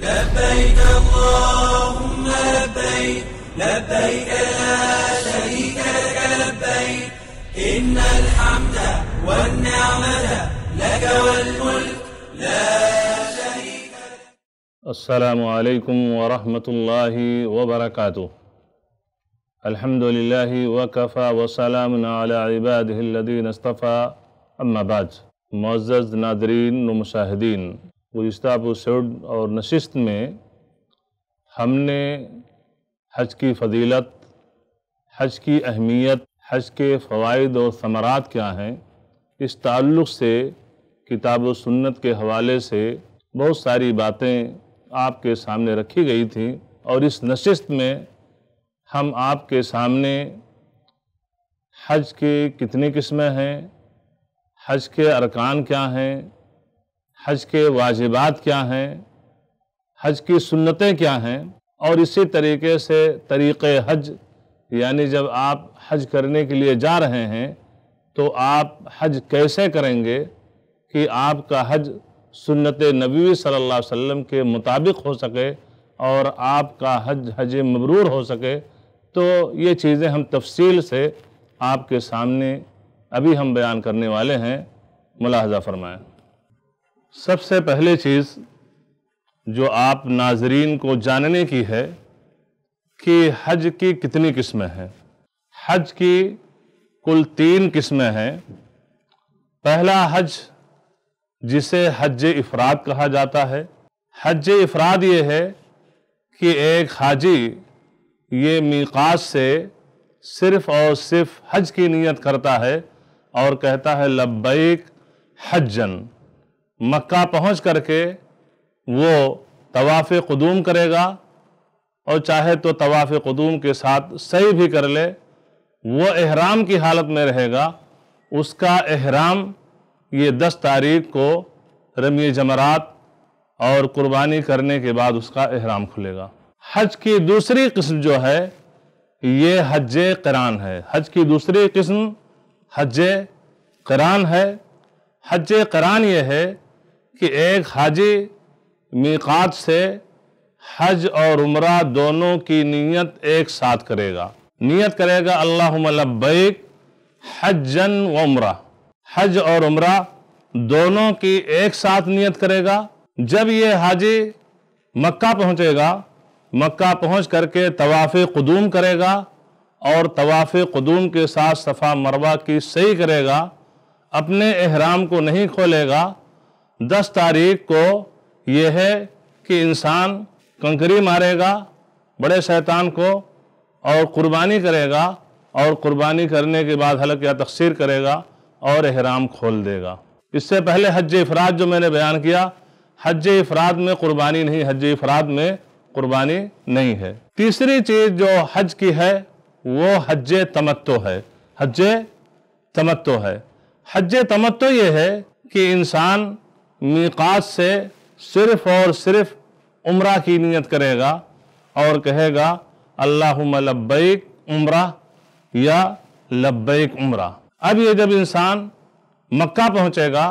لبيك اللهم لبيك لبيك لا شريك لك لبيك إن الحمد والنعمة لك والملك لا شريك السلام عليكم ورحمة الله وبركاته الحمد لله وكفى وسلام على عباده الذين اصطفى أما بعد معزز ناظرين ومشاهدين गुज्त episode और नशस्त में हमने हज की फजीलत हज की अहमियत हज के फ़वाद और समरात क्या हैं इस ताल्लुक़ से किताब सुन्नत के हवाले से बहुत सारी बातें आपके सामने रखी गई थी और इस नशस्त में हम आपके सामने हज के कितनी किस्में हैं हज के अरकान क्या हैं हज के वाजिबात क्या हैं हज की सुन्नतें क्या हैं और इसी तरीके से तरीक़ हज यानी जब आप हज करने के लिए जा रहे हैं तो आप हज कैसे करेंगे कि आपका हज सुन्नत नबी सल्लल्लाहु अलैहि वसल्लम के मुताबिक हो सके और आपका हज हज मबरूर हो सके तो ये चीज़ें हम तफसील से आपके सामने अभी हम बयान करने वाले हैं मुलाहजा फरमाएँ सबसे पहले चीज़ जो आप नाजरीन को जानने की है कि हज की कितनी किस्में हैं हज की कुल तीन किस्में हैं पहला हज जिसे हज इफ़राद कहा जाता है हज इफ़राद ये है कि एक हाजी ये मीकात से सिर्फ़ और सिर्फ हज की नीयत करता है और कहता है लब्बैक हजन मक्का पहुंच करके वो तवाफ़ कदूम करेगा और चाहे तो तवाफ़ कदूम के साथ सही भी कर ले वो अहराम की हालत में रहेगा उसका अहराम ये दस तारीख को रमी जमरात और कुर्बानी करने के बाद उसका अहराम खुलेगा हज की दूसरी किस्म जो है ये हज करान है हज की दूसरी किस्म हज करान है हज करान ये है कि एक हाजी मीकात से हज और उम्र दोनों की नीयत एक साथ करेगा नीयत करेगा अल्लाह हज जन व उम्र हज और उम्र दोनों की एक साथ नीयत करेगा जब ये हाजी मक्का पहुँचेगा मक्का पहुँच करके तवाफ़ कदूम करेगा और तवाफ़ कदूम के साथ सफ़ा मरवा की सही करेगा अपने अहराम को नहीं खोलेगा दस तारीख को यह है कि इंसान कंकरी मारेगा बड़े शैतान को और कुर्बानी करेगा और कुर्बानी करने के बाद हलक या तकसीर करेगा और अहराम खोल देगा इससे पहले हज अफराद जो मैंने बयान किया हज अफराद में कुर्बानी नहीं हज अफराद में कुर्बानी नहीं है तीसरी चीज़ जो हज की है वो हज तमत्तो है हज तमत्तो है हज तमत्तो ये है कि इंसान मीकात से सिर्फ और सिर्फ उम्र की नीयत करेगा और कहेगा अल्लाह लब्बैक उम्र या लब्बैक उम्र अब ये जब इंसान मक्का पहुँचेगा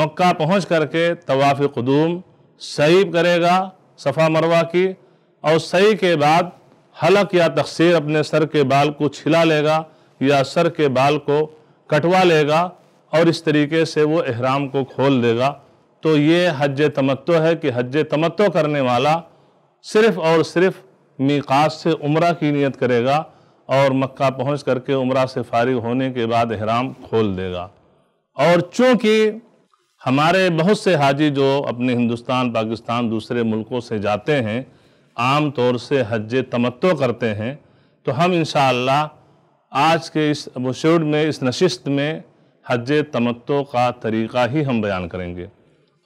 मक्का पहुँच करके तवाफ़ कदूम सही करेगा सफ़ा मरवा की और सही के बाद हलक या तकसीर अपने सर के बाल को छिला लेगा या सर के बाल को कटवा लेगा और इस तरीके से वो अहराम को खोल देगा तो ये हज तमत्तो है कि हज तमत्तो करने वाला सिर्फ और सिर्फ मीकात से उम्र की नीयत करेगा और मक्का पहुंच करके उम्र से फारिग होने के बाद हराम खोल देगा और चूँकि हमारे बहुत से हाजी जो अपने हिंदुस्तान पाकिस्तान दूसरे मुल्कों से जाते हैं आम तौर से हज तमत्तो करते हैं तो हम इन आज के इस एपिसोड में इस नशिस्त में हज तमत्तो का तरीक़ा ही हम बयान करेंगे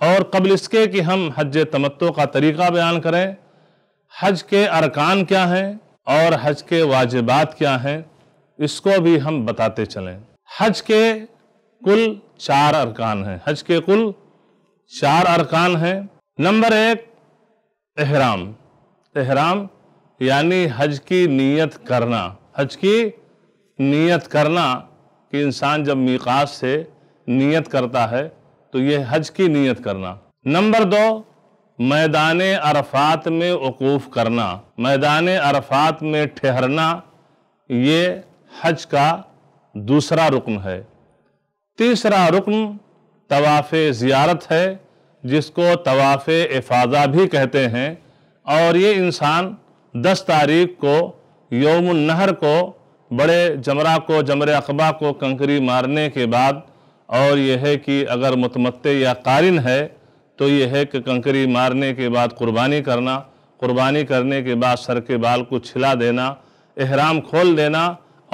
और कबल इसके कि हम हज तमत्तों का तरीका बयान करें हज के अरकान क्या हैं और हज के वाजिबात क्या हैं इसको भी हम बताते चलें हज के कुल चार अरकान हैं हज के कुल चार अरकान हैं नंबर एक एहराम एहराम यानी हज की नीयत करना हज की नीयत करना कि इंसान जब मीकात से नीयत करता है तो ये हज की नीयत करना नंबर दो मैदान अरफात में वकूफ़ करना मैदान अरफात में ठहरना ये हज का दूसरा रुकन है तीसरा रुकन तवाफ़ ज़ियारत है जिसको तवाफ़ इफादा भी कहते हैं और ये इंसान 10 तारीख को योम नहर को बड़े जमरा को जमर अकबा को कंकरी मारने के बाद और यह है कि अगर मतमत्ते या कारिन है तो यह है कि कंकरी मारने के बाद कुर्बानी करना कुर्बानी करने के बाद सर के बाल को छिला देना एहराम खोल देना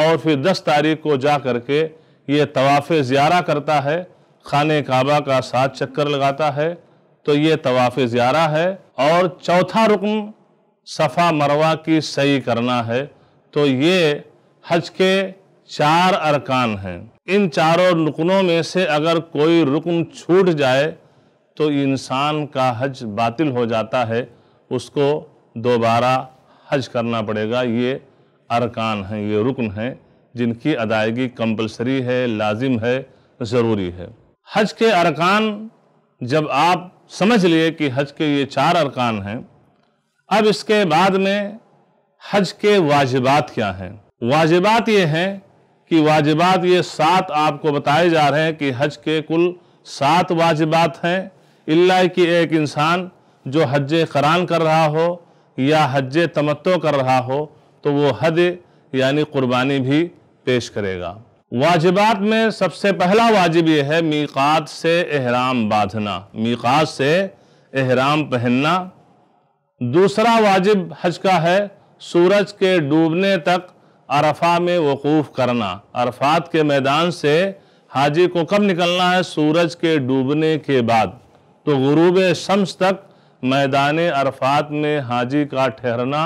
और फिर 10 तारीख को जा कर के ये तवाफ़ ज़्यारा करता है खान काबा का सात चक्कर लगाता है तो ये तवाफ़ ज़्यारा है और चौथा रुकन सफ़ा मरवा की सही करना है तो ये हज के चार अरकान हैं इन चारों रुकनों में से अगर कोई रुकन छूट जाए तो इंसान का हज बातिल हो जाता है उसको दोबारा हज करना पड़ेगा ये अरकान हैं ये रुकन हैं जिनकी अदायगी कंपलसरी है लाजिम है ज़रूरी है हज के अरकान जब आप समझ लिए कि हज के ये चार अरकान हैं अब इसके बाद में हज के वाजिबात क्या हैं वाजिबात ये हैं कि वाजिबात ये सात आपको बताए जा रहे हैं कि हज के कुल सात वाजिबात हैं इल्ला कि एक इंसान जो हज करान कर रहा हो या हज तमत्तो कर रहा हो तो वो हज यानी कुर्बानी भी पेश करेगा वाजिबात में सबसे पहला वाजिब यह है मीकात से एहराम बांधना मीकात से एहराम पहनना दूसरा वाजिब हज का है सूरज के डूबने तक अरफा में वकूफ़ करना अरफात के मैदान से हाजी को कब निकलना है सूरज के डूबने के बाद तो गरूब शम्स तक मैदान अरफात में हाजी का ठहरना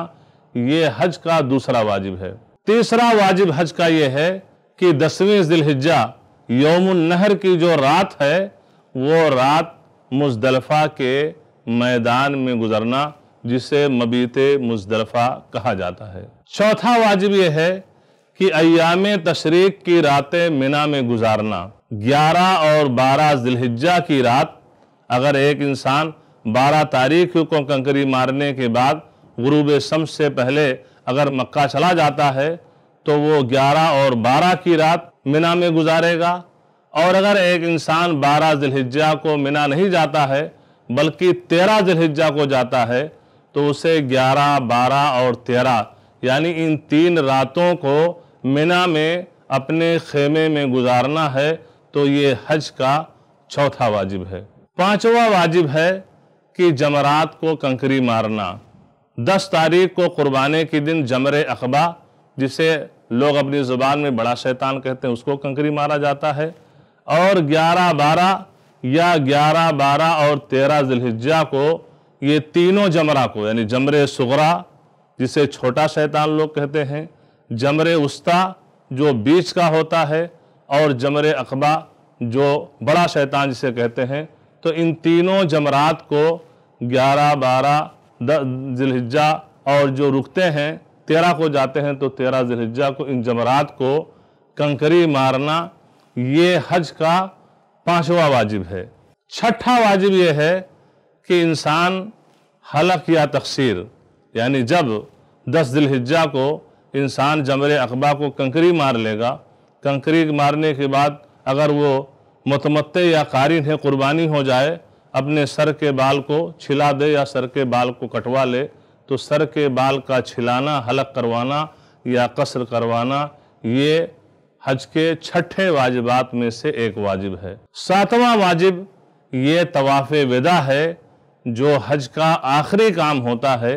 ये हज का दूसरा वाजिब है तीसरा वाजिब हज का ये है कि दसवीं दिलहिजा योम नहर की जो रात है वो रात मुजदलफ़ा के मैदान में गुजरना जिसे मबीत मुजदलफ़ा कहा जाता है चौथा वाजिब यह है कि अयाम तशरीक की रातें मिना में गुजारना 11 और 12 जिलहिजा की रात अगर एक इंसान 12 तारीख को कंकरी मारने के बाद गुरूब शम से पहले अगर मक्का चला जाता है तो वो 11 और 12 की रात मिना में गुजारेगा और अगर एक इंसान 12 जिलहिजा को मिना नहीं जाता है बल्कि 13 जिलहिजा को जाता है तो उसे 11, 12 और तेरह यानी इन तीन रातों को मिना में अपने खेमे में गुजारना है तो ये हज का चौथा वाजिब है पांचवा वाजिब है कि जमरात को कंकरी मारना दस तारीख को कुर्बानी के दिन जमर अखबा जिसे लोग अपनी ज़ुबान में बड़ा शैतान कहते हैं उसको कंकरी मारा जाता है और ग्यारह बारह या ग्यारह बारह और तेरह जिलहिजा को ये तीनों जमरा को यानी जमर सगरा जिसे छोटा शैतान लोग कहते हैं जमरे उस्ता जो बीच का होता है और जमरे अकबा जो बड़ा शैतान जिसे कहते हैं तो इन तीनों जमरात को 11, 12 जिलहिजा और जो रुकते हैं तेरह को जाते हैं तो तेरह जिलहिजा को इन जमरात को कंकरी मारना ये हज का पांचवा वाजिब है छठा वाजिब यह है कि इंसान हलक या तकसीर यानी जब दस दिलहिज्जा को इंसान जमर अकबा को कंकरी मार लेगा कंकरी मारने के बाद अगर वो मतमत या कारिन है कुर्बानी हो जाए अपने सर के बाल को छिला दे या सर के बाल को कटवा ले तो सर के बाल का छिलाना हलक करवाना या कसर करवाना ये हज के छठे वाजिबात में से एक वाजिब है सातवां वाजिब ये तवाफ़ विदा है जो हज का आखिरी काम होता है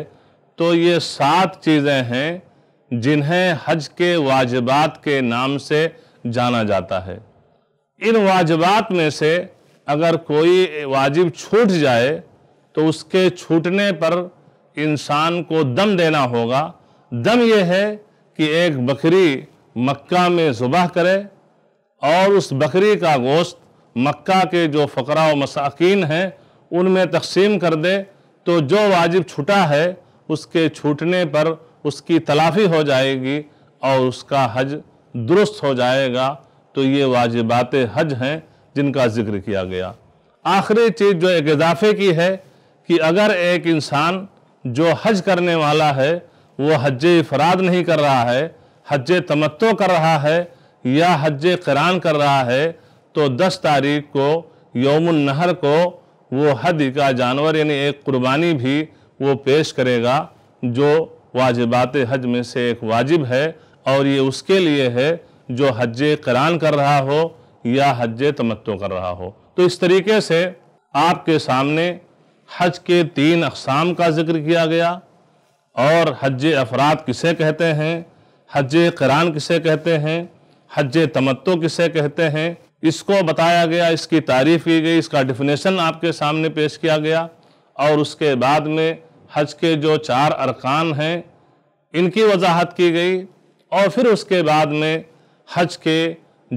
तो ये सात चीज़ें हैं जिन्हें हज के वाजबात के नाम से जाना जाता है इन वाजबात में से अगर कोई वाजिब छूट जाए तो उसके छूटने पर इंसान को दम देना होगा दम यह है कि एक बकरी मक्का में जुबह करे और उस बकरी का गोश्त मक्का के जो फ़करा व मसाकिन हैं उनमें तकसीम कर दे तो जो वाजिब छुटा है उसके छूटने पर उसकी तलाफी हो जाएगी और उसका हज दुरुस्त हो जाएगा तो ये वाजिबात हज हैं जिनका जिक्र किया गया आखिरी चीज़ जो एक इजाफे की है कि अगर एक इंसान जो हज करने वाला है वो हज इफराद नहीं कर रहा है हज तमत्तो कर रहा है या हज करान कर रहा है तो 10 तारीख को यौम नहर को वो हद का जानवर यानी एक कुर्बानी भी वो पेश करेगा जो वाजिबात हज में से एक वाजिब है और ये उसके लिए है जो हज करान कर रहा हो या हज तमत्तो कर रहा हो तो इस तरीके से आपके सामने हज के तीन अकसाम का जिक्र किया गया और हज अफराद किसे कहते हैं हज करान किसे कहते हैं हज तमत्तो किसे कहते हैं इसको बताया गया इसकी तारीफ की गई इसका डिफिनेशन आपके सामने पेश किया गया और उसके बाद में हज के जो चार अरकान हैं इनकी वजाहत की गई और फिर उसके बाद में हज के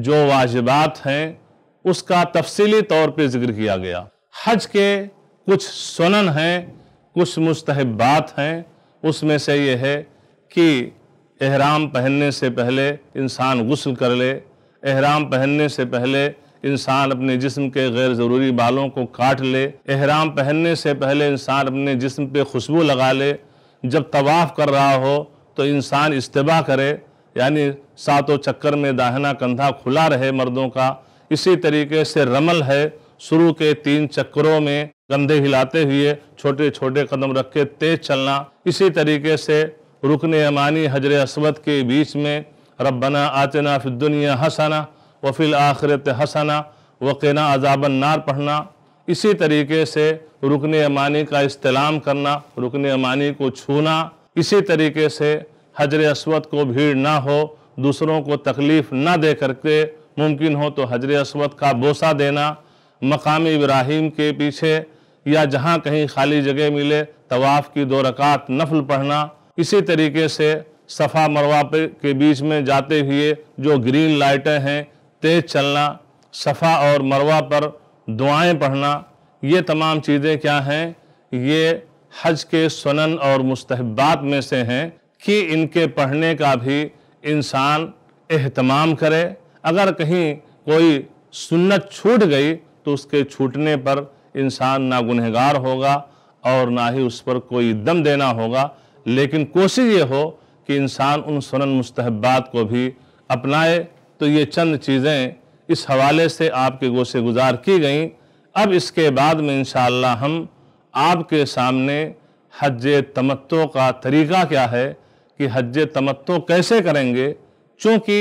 जो वाजिबात हैं उसका तफसीली तौर पे जिक्र किया गया हज के कुछ सुनन हैं कुछ मुस्तहबात हैं उसमें से ये है कि एहराम पहनने से पहले इंसान गुस्ल कर ले एहराम पहनने से पहले इंसान अपने जिस्म के गैर ज़रूरी बालों को काट ले एहराम पहनने से पहले इंसान अपने जिस्म पे खुशबू लगा ले जब तवाफ़ कर रहा हो तो इंसान इस्तबा करे यानी सातों चक्कर में दाहना कंधा खुला रहे मर्दों का इसी तरीके से रमल है शुरू के तीन चक्करों में कंधे हिलाते हुए छोटे छोटे कदम रख के तेज चलना इसी तरीके से रुकन अमानी हजर असवद के बीच में रबना आतना फिर दुनिया हंसाना वफ़िल आखिरत हसना वक़ना अजाबन नार पढ़ना इसी तरीके से रुकन अमानी का इस्तेलाम करना रुकन अमानी को छूना इसी तरीके से हजर असवद को भीड़ ना हो दूसरों को तकलीफ़ ना दे करके मुमकिन हो तो हजर असवद का बोसा देना मकामी इब्राहिम के पीछे या जहाँ कहीं खाली जगह मिले तवाफ़ की दो रकात नफल पढ़ना इसी तरीके से सफ़ा मरवा के बीच में जाते हुए जो ग्रीन लाइटें हैं तेज चलना सफ़ा और मरवा पर दुआएं पढ़ना ये तमाम चीज़ें क्या हैं ये हज के सुनन और मुस्तबात में से हैं कि इनके पढ़ने का भी इंसान अहतमाम करे अगर कहीं कोई सुन्नत छूट गई तो उसके छूटने पर इंसान ना गुनहगार होगा और ना ही उस पर कोई दम देना होगा लेकिन कोशिश ये हो कि इंसान उन सुनन मुस्तबात को भी अपनाए तो ये चंद चीज़ें इस हवाले से आपके गो से गुजार की गई अब इसके बाद में इन हम आपके सामने हज तमत्तो का तरीक़ा क्या है कि हज तमत्तो कैसे करेंगे चूँकि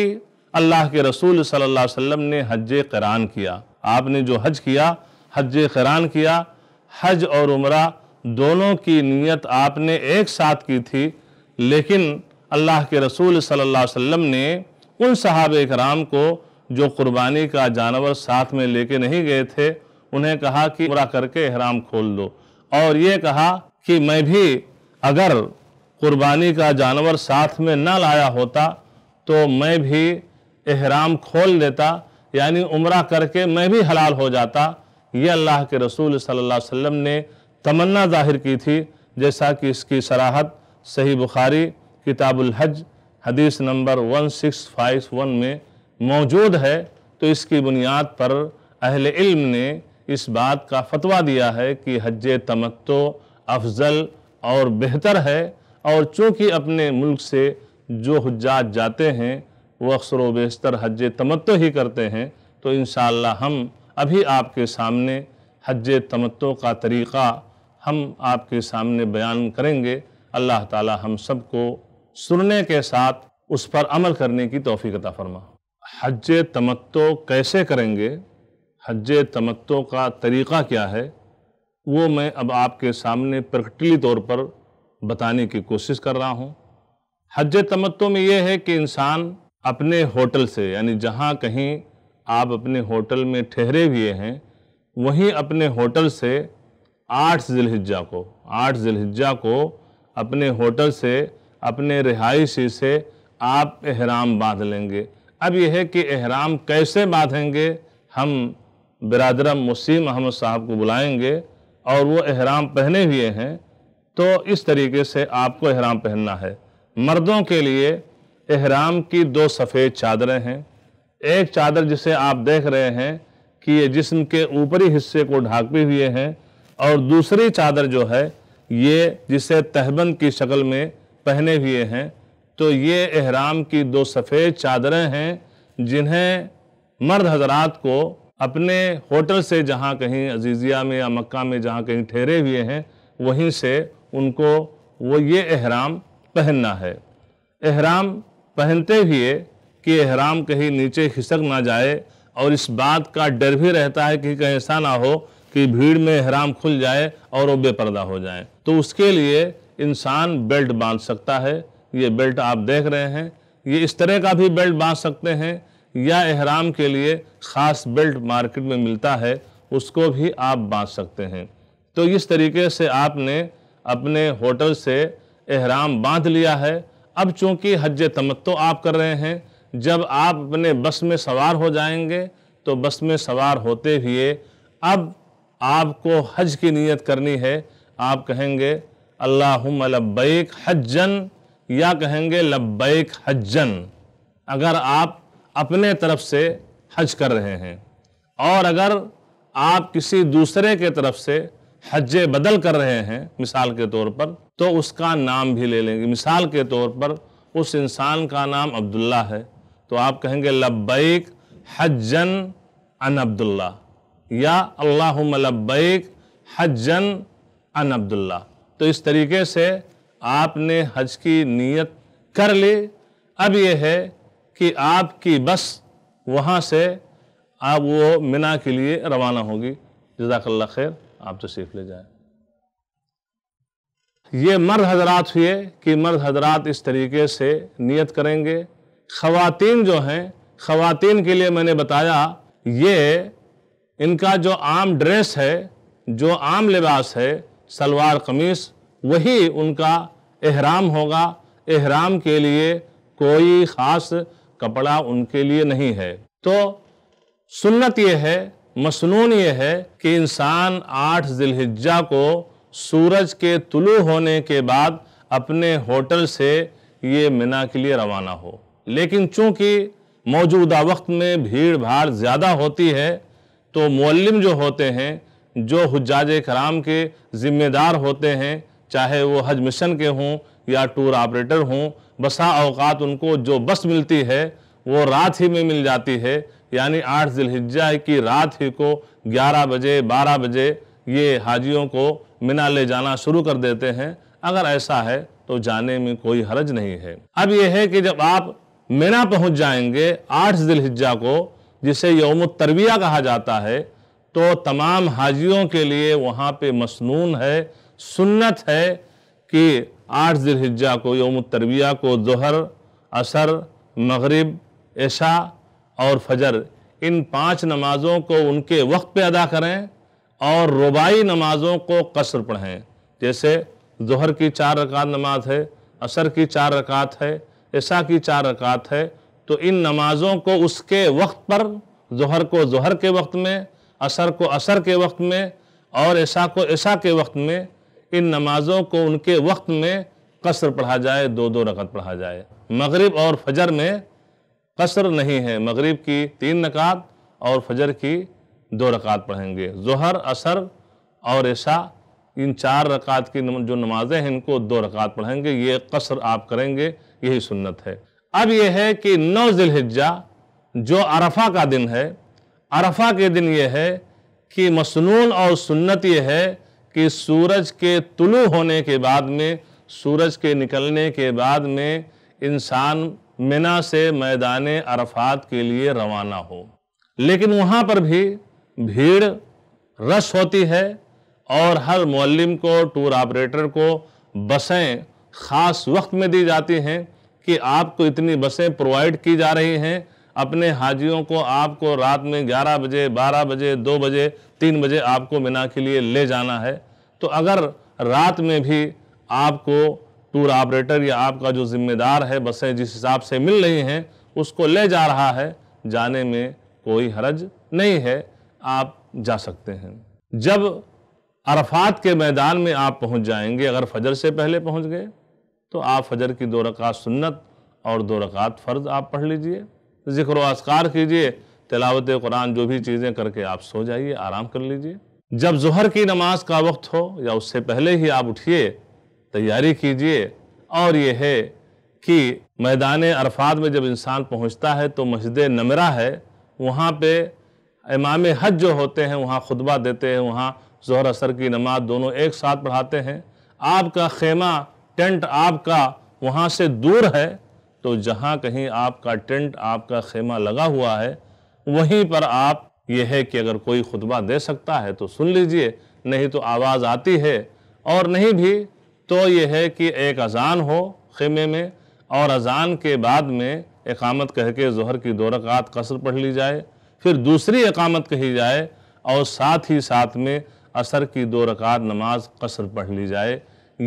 अल्लाह के रसूल सल्लल्लाहु अलैहि वसल्लम ने हज करान किया आपने जो हज किया हज करान किया हज और उम्र दोनों की नीयत आपने एक साथ की थी लेकिन अल्लाह के रसूल सल्लल्लाहु अलैहि वसल्लम ने उन साहब कराम को जो कुर्बानी का जानवर साथ में लेके नहीं गए थे उन्हें कहा कि पूरा करके हराम खोल दो और ये कहा कि मैं भी अगर कुर्बानी का जानवर साथ में ना लाया होता तो मैं भी एहराम खोल देता यानी उम्र करके मैं भी हलाल हो जाता ये अल्लाह के रसूल सल्लल्लाहु अलैहि वसल्लम ने तमन्ना जाहिर की थी जैसा कि इसकी सराहत सही बुखारी किताबुल हज हदीस नंबर 1651 में मौजूद है तो इसकी बुनियाद पर अहल इल्म ने इस बात का फतवा दिया है कि हज तमत्तो अफजल और बेहतर है और चूँकि अपने मुल्क से जो हजात जाते हैं वो अक्सर वेस्तर हज तमत्तो ही करते हैं तो इन हम अभी आपके सामने हज तमत्तो का तरीक़ा हम आपके सामने बयान करेंगे अल्लाह ताला हम सबको सुनने के साथ उस पर अमल करने की तोफ़ी अता फरमा हज तमत्तो कैसे करेंगे हज तमत्तो का तरीक़ा क्या है वो मैं अब आपके सामने प्रकटली तौर पर बताने की कोशिश कर रहा हूँ हज तमत्तो में यह है कि इंसान अपने होटल से यानी जहाँ कहीं आप अपने होटल में ठहरे हुए हैं वहीं अपने होटल से आठ जिलहिज्जा को आठ जिलहिज्जा को अपने होटल से अपने रिहाइशी से आप एहराम बांध लेंगे अब यह है कि एहराम कैसे बांधेंगे हम बरदर मुसीम अहमद साहब को बुलाएंगे और वो एहराम पहने हुए हैं तो इस तरीके से आपको एहराम पहनना है मर्दों के लिए एहराम की दो सफ़ेद चादरें हैं एक चादर जिसे आप देख रहे हैं कि ये जिस्म के ऊपरी हिस्से को ढांपे हुए हैं और दूसरी चादर जो है ये जिसे तहबंद की शक्ल में पहने हुए हैं तो ये एहराम की दो सफ़ेद चादरें हैं जिन्हें मर्द हजरात को अपने होटल से जहाँ कहीं अजीज़िया में या मक्का में जहाँ कहीं ठहरे हुए हैं वहीं से उनको वो ये एहराम पहनना है एहराम पहनते हुए कि एहराम कहीं नीचे खिसक ना जाए और इस बात का डर भी रहता है कि कहीं ऐसा ना हो कि भीड़ में एहराम खुल जाए और वो बेपर्दा हो जाए तो उसके लिए इंसान बेल्ट बांध सकता है ये बेल्ट आप देख रहे हैं ये इस तरह का भी बेल्ट बांध सकते हैं या एहराम के लिए ख़ास बेल्ट मार्केट में मिलता है उसको भी आप बांध सकते हैं तो इस तरीके से आपने अपने होटल से एहराम बांध लिया है अब चूँकि हज तमत्तो आप कर रहे हैं जब आप अपने बस में सवार हो जाएंगे तो बस में सवार होते हुए अब आपको हज की नीयत करनी है आप कहेंगे अल्लाह लब्बैक हजन या कहेंगे लब्बैक हजन अगर आप अपने तरफ से हज कर रहे हैं और अगर आप किसी दूसरे के तरफ से हज बदल कर रहे हैं मिसाल के तौर पर तो उसका नाम भी ले लेंगे मिसाल के तौर पर उस इंसान का नाम अब्दुल्ला है तो आप कहेंगे लब्बैक हजन अन अब्दुल्ला या अल्लाह लब्बैक हजन अन अब्दुल्ला तो इस तरीके से आपने हज की नीयत कर ली अब यह है कि आपकी बस वहाँ से आप वो मिना के लिए रवाना होगी जजाकल्ला खैर आप तो सीख ले जाए ये मर्द हजरात हुए कि मर्द हजरात इस तरीके से नियत करेंगे खवातीन जो हैं खवातीन के लिए मैंने बताया ये इनका जो आम ड्रेस है जो आम लिबास है सलवार कमीज वही उनका एहराम होगा एहराम के लिए कोई ख़ास कपड़ा उनके लिए नहीं है तो सुन्नत यह है मसनून ये है कि इंसान आठ जिलहिजा को सूरज के तुलु होने के बाद अपने होटल से ये मिना के लिए रवाना हो लेकिन चूँकि मौजूदा वक्त में भीड़ भाड़ ज़्यादा होती है तो मौलम जो होते हैं जो हजाज कराम के ज़िम्मेदार होते हैं चाहे वो हज मिशन के हों या टूर ऑपरेटर हों बसा अवकात उनको जो बस मिलती है वो रात ही में मिल जाती है यानी आठ जिलहिजा की रात ही को ग्यारह बजे बारह बजे ये हाजियों को मिना ले जाना शुरू कर देते हैं अगर ऐसा है तो जाने में कोई हरज नहीं है अब यह है कि जब आप मीना पहुंच जाएंगे आठ जिलहिजा को जिसे यौम तरबिया कहा जाता है तो तमाम हाजियों के लिए वहाँ पे मसनून है सुन्नत है कि आठ जिलहिजा को योम तरबिया को जहर असर मगरिब ऐशा और फजर इन पांच नमाज़ों को उनके वक्त पे अदा करें और रुबाई नमाज़ों को कसर पढ़ें जैसे जहर की चार रकात नमाज है असर की चार रकात है ऐशा की चार रकात है तो इन नमाज़ों को उसके वक्त पर जहर को जहर के वक्त में असर को असर के वक्त में और ऐसा को ऐसा के वक्त में इन नमाज़ों को उनके वक्त में कसर पढ़ा जाए दो दो रकत पढ़ा जाए मगरिब और फजर में कसर नहीं है मगरिब की तीन रकात और फजर की दो रकात पढ़ेंगे जहर असर और ऐसा इन चार रकात की जो नमाज़ें हैं इनको दो रकात पढ़ेंगे ये कसर आप करेंगे यही सुन्नत है अब यह है कि नौ जिलहिजा जो अरफा का दिन है अरफा के दिन यह है कि मसनून और सुन्नत यह है कि सूरज के तुलु होने के बाद में सूरज के निकलने के बाद में इंसान मिना से मैदान अरफात के लिए रवाना हो लेकिन वहाँ पर भी भीड़ रश होती है और हर मौलम को टूर ऑपरेटर को बसें ख़ास वक्त में दी जाती हैं कि आपको इतनी बसें प्रोवाइड की जा रही हैं अपने हाजियों को आपको रात में 11 बजे 12 बजे 2 बजे 3 बजे आपको मिना के लिए ले जाना है तो अगर रात में भी आपको टूर ऑपरेटर या आपका जो जिम्मेदार है बसें जिस हिसाब से मिल रही हैं उसको ले जा रहा है जाने में कोई हरज नहीं है आप जा सकते हैं जब अरफात के मैदान में आप पहुंच जाएंगे अगर फजर से पहले पहुंच गए तो आप फजर की दो रकात सुन्नत और दो रकात फ़र्ज़ आप पढ़ लीजिए ज़िक्र असकार कीजिए तिलावत कुरान जो भी चीज़ें करके आप सो जाइए आराम कर लीजिए जब जहर की नमाज का वक्त हो या उससे पहले ही आप उठिए तैयारी कीजिए और यह है कि मैदान अरफात में जब इंसान पहुंचता है तो मस्जिद नमरा है वहाँ पे इमाम हज जो होते हैं वहाँ खुतबा देते हैं वहाँ जहर असर की नमाज दोनों एक साथ पढ़ाते हैं आपका खेमा टेंट आपका वहाँ से दूर है तो जहाँ कहीं आपका टेंट आपका खेमा लगा हुआ है वहीं पर आप यह है कि अगर कोई खुतबा दे सकता है तो सुन लीजिए नहीं तो आवाज़ आती है और नहीं भी तो यह है कि एक अजान हो खेमे में और अजान के बाद में एकामत कह के जहर की दो रकात कसर पढ़ ली जाए फिर दूसरी एकामत कही जाए और साथ ही साथ में असर की दो रकात नमाज कसर पढ़ ली जाए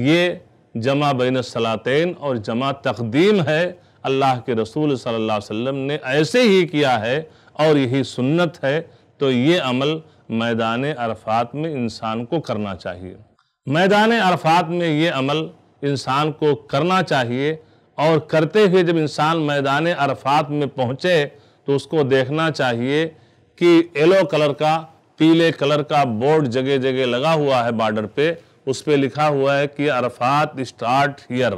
ये जमा बैन सलातेन और जमा तकदीम है अल्लाह के रसूल सल्लल्लाहु अलैहि वसल्लम ने ऐसे ही किया है और यही सुन्नत है तो ये अमल मैदान अरफात में इंसान को करना चाहिए मैदान अरफात में ये अमल इंसान को करना चाहिए और करते हुए जब इंसान मैदान अरफात में पहुँचे तो उसको देखना चाहिए कि येलो कलर का पीले कलर का बोर्ड जगह जगह लगा हुआ है बॉर्डर पे उस पर लिखा हुआ है कि अरफात स्टार्ट हियर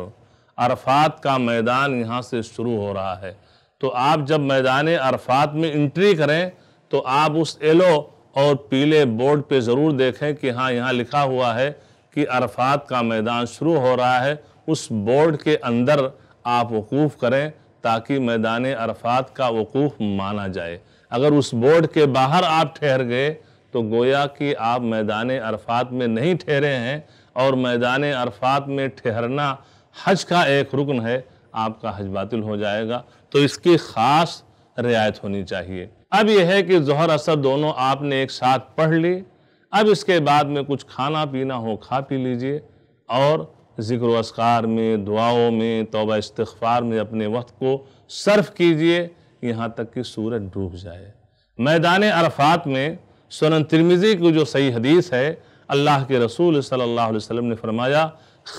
अरफात का मैदान यहाँ से शुरू हो रहा है तो आप जब मैदान अरफात में इंट्री करें तो आप उस येलो और पीले बोर्ड पे ज़रूर देखें कि हाँ यहाँ लिखा हुआ है कि अरफात का मैदान शुरू हो रहा है उस बोर्ड के अंदर आप वकूफ़ करें ताकि मैदान अरफात का वकूफ़ माना जाए अगर उस बोर्ड के बाहर आप ठहर गए तो गोया कि आप मैदान अरफात में नहीं ठहरे हैं और मैदान अरफात में ठहरना हज का एक रुकन है आपका हज बातिल हो जाएगा तो इसकी ख़ास रियायत होनी चाहिए अब यह है कि जहर असर दोनों आपने एक साथ पढ़ ली अब इसके बाद में कुछ खाना पीना हो खा पी लीजिए और ज़िक्र असकार में दुआओं में तोबा इस्तफ़ार में अपने वक्त को सर्फ कीजिए यहाँ तक कि सूरज डूब जाए मैदान अरफात में सोनन तिरमिज़ी की जो सही हदीस है अल्लाह के रसूल सल्लल्लाहु अलैहि वसल्लम ने फरमाया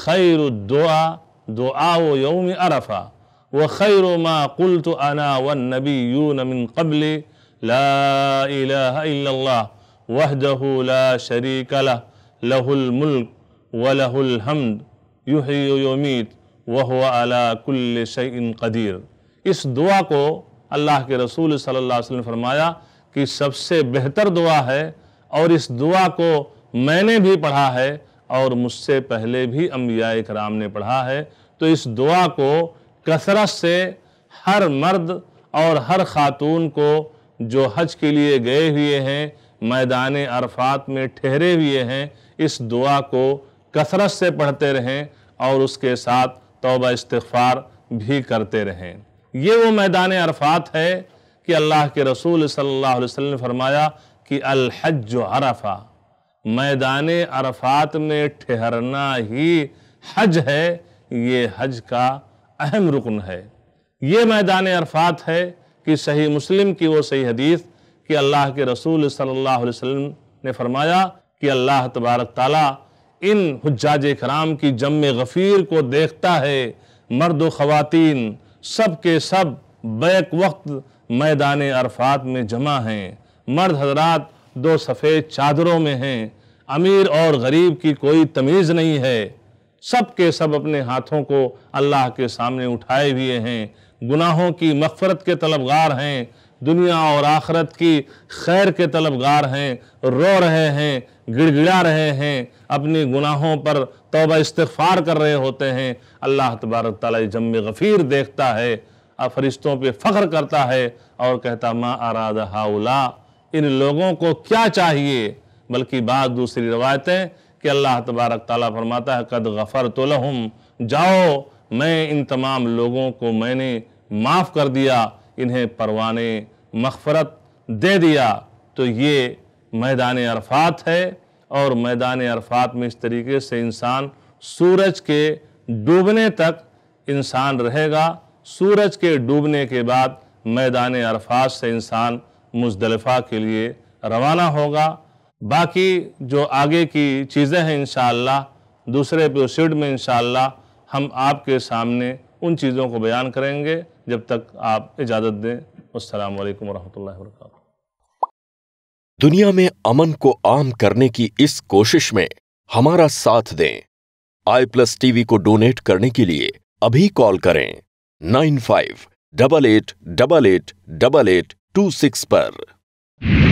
खैर दुआ दुआ व यौम अरफा व खैर मा कुल तो अना व नबी यू नमिन कबल ला वहदहू ला शरीक लह लहुल मुल्क व लहुल हमद युमीत वह अला कुल्ल शैन कदीर इस दुआ को अल्लाह के रसूल सल्लल्लाहु अलैहि वसल्लम ने फरमाया कि सबसे बेहतर दुआ है और इस दुआ को मैंने भी पढ़ा है और मुझसे पहले भी अम्बिया कराम ने पढ़ा है तो इस दुआ को कसरत से हर मर्द और हर खातून को जो हज के लिए गए हुए हैं मैदान अरफात में ठहरे हुए हैं इस दुआ को कसरत से पढ़ते रहें और उसके साथ तोबा इस्तफ़ार भी करते रहें ये वो मैदान अरफात है कि अल्लाह के रसूल सल्लल्लाहु अलैहि वसल्लम ने फरमाया कि अल हज अरफा मैदान अरफात में ठहरना ही हज है ये हज का अहम रुकन है ये मैदान अरफात है कि सही मुस्लिम की वो सही हदीस कि अल्लाह के रसूल सल्लल्लाहु अलैहि वसल्लम ने फरमाया कि अल्लाह तबारक ताला इन हजाज कराम की जम गफ़ीर को देखता है मर्द व सब के सब बैक वक्त मैदान अरफात में जमा हैं मर्द हजरात दो सफ़ेद चादरों में हैं अमीर और गरीब की कोई तमीज़ नहीं है सब के सब अपने हाथों को अल्लाह के सामने उठाए हुए हैं गुनाहों की मफ़रत के तलबगार हैं दुनिया और आखरत की खैर के तलबगार हैं रो रहे हैं गिड़गिड़ा रहे हैं अपने गुनाहों पर तोबा इस्तफ़ार कर रहे होते हैं अल्लाह तबारक ताली जम गफ़ीर देखता है और फरिश्तों पे फ़ख्र करता है और कहता माँ आराध हाउला इन लोगों को क्या चाहिए बल्कि बात दूसरी रवायतें कि अल्लाह तबारक ताली फरमाता है कद गफ़र तो लहम जाओ मैं इन तमाम लोगों को मैंने माफ़ कर दिया इन्हें परवाने मगफरत दे दिया तो ये मैदान अरफात है और मैदान अरफात में इस तरीके से इंसान सूरज के डूबने तक इंसान रहेगा सूरज के डूबने के बाद मैदान अरफात से इंसान मुजदलफ़ा के लिए रवाना होगा बाकी जो आगे की चीज़ें हैं इन दूसरे एपिसोड में इन हम आपके सामने उन चीज़ों को बयान करेंगे जब तक आप इजाज़त दें असलकम वरहमल वर्क दुनिया में अमन को आम करने की इस कोशिश में हमारा साथ दें आई प्लस टीवी को डोनेट करने के लिए अभी कॉल करें nine five double eight double eight double eight two six पर